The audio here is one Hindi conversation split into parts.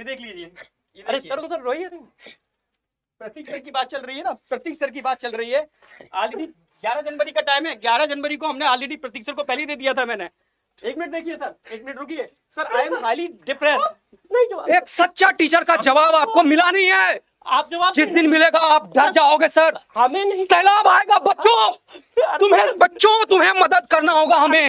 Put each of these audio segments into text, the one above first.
ये देख लीजिए अरे तरुण सर रोइए प्रतीक सर की बात चल रही है ना प्रतीक सर की बात चल रही है ऑलरेडी ग्यारह जनवरी का टाइम है ग्यारह जनवरी को हमने ऑलरेडी प्रतीक सर को पहले दे दिया था मैंने एक मिनट देखिए सर एक मिनट रुकिए sir I am highly depress नहीं जवाब एक सच्चा टीचर का जवाब आपको मिला नहीं है आप जवाब जिस दिन मिलेगा आप डर जाओगे सर हमें नहीं सैलाब आएगा बच्चों तुम्हें बच्चों तुम्हें मदद करना होगा हमें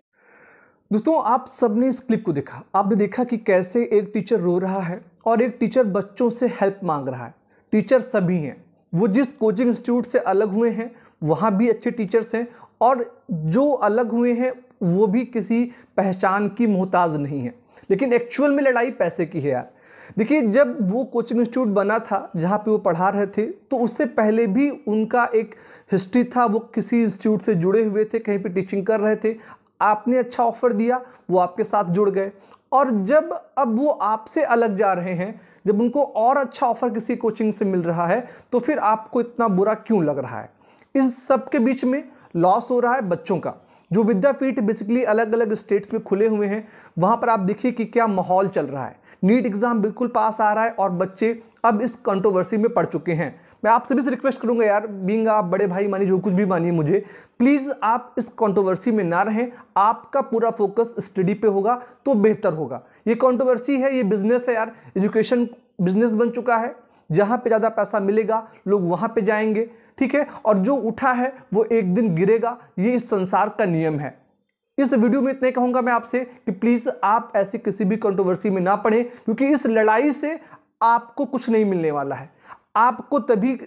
दोस्तों आप सबने इस क्लिप को देखा आपने देखा कि कैसे एक टीचर रो रहा है और एक टीचर बच्चों से हेल्प मांग रहा है टीचर सभी हैं वो जिस कोचिंग इंस्टीट्यूट से अलग हुए हैं वहाँ भी अच्छे टीचर्स हैं और जो अलग हुए हैं वो भी किसी पहचान की मोहताज नहीं है लेकिन एक्चुअल में लड़ाई पैसे की है यार देखिए जब वो कोचिंग इंस्टीट्यूट बना था जहाँ पे वो पढ़ा रहे थे तो उससे पहले भी उनका एक हिस्ट्री था वो किसी इंस्टीट्यूट से जुड़े हुए थे कहीं पे टीचिंग कर रहे थे आपने अच्छा ऑफर दिया वो आपके साथ जुड़ गए और जब अब वो आपसे अलग जा रहे हैं जब उनको और अच्छा ऑफर किसी कोचिंग से मिल रहा है तो फिर आपको इतना बुरा क्यों लग रहा है इस सब के बीच में लॉस हो रहा है बच्चों का जो विद्यापीठ बेसिकली अलग अलग स्टेट्स में खुले हुए हैं वहाँ पर आप देखिए कि क्या माहौल चल रहा है नीट एग्ज़ाम बिल्कुल पास आ रहा है और बच्चे अब इस कंट्रोवर्सी में पढ़ चुके हैं मैं आप सभी से रिक्वेस्ट करूंगा यार बींग आप बड़े भाई मानिए जो कुछ भी मानिए मुझे प्लीज़ आप इस कंट्रोवर्सी में ना रहें आपका पूरा फोकस स्टडी पे होगा तो बेहतर होगा ये कंट्रोवर्सी है ये बिजनेस है यार एजुकेशन बिजनेस बन चुका है जहाँ पे ज़्यादा पैसा मिलेगा लोग वहाँ पर जाएंगे ठीक है और जो उठा है वो एक दिन गिरेगा ये इस संसार का नियम है इस वीडियो में इतने कहूंगा मैं आपसे कि प्लीज आप ऐसी किसी भी कंट्रोवर्सी में ना पड़े क्योंकि इस लड़ाई से आपको कुछ नहीं मिलने वाला है आपको तभी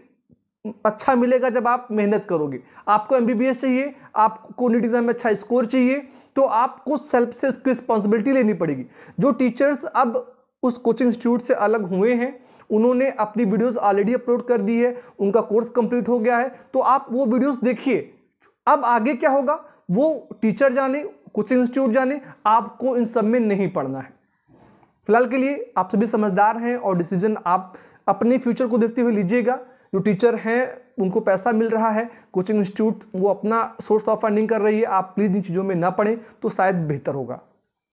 अच्छा मिलेगा जब आप मेहनत करोगे आपको एमबीबीएस चाहिए आपको नीट एग्जाम में अच्छा स्कोर चाहिए तो आपको सेल्फ से उसकी रिस्पॉन्सिबिलिटी लेनी पड़ेगी जो टीचर्स अब उस कोचिंग इंस्टीट्यूट से अलग हुए हैं उन्होंने अपनी वीडियोस ऑलरेडी अपलोड कर दी है उनका कोर्स कंप्लीट हो गया है तो आप वो वीडियोस देखिए अब आगे क्या होगा वो टीचर जाने कोचिंग इंस्टीट्यूट जाने आपको इन सब में नहीं पढ़ना है फिलहाल के लिए आप सभी समझदार हैं और डिसीजन आप अपने फ्यूचर को देखते हुए लीजिएगा जो टीचर हैं उनको पैसा मिल रहा है कोचिंग इंस्टीट्यूट वो अपना सोर्स ऑफ फंडिंग कर रही है आप प्लीज़ इन चीज़ों में ना पढ़ें तो शायद बेहतर होगा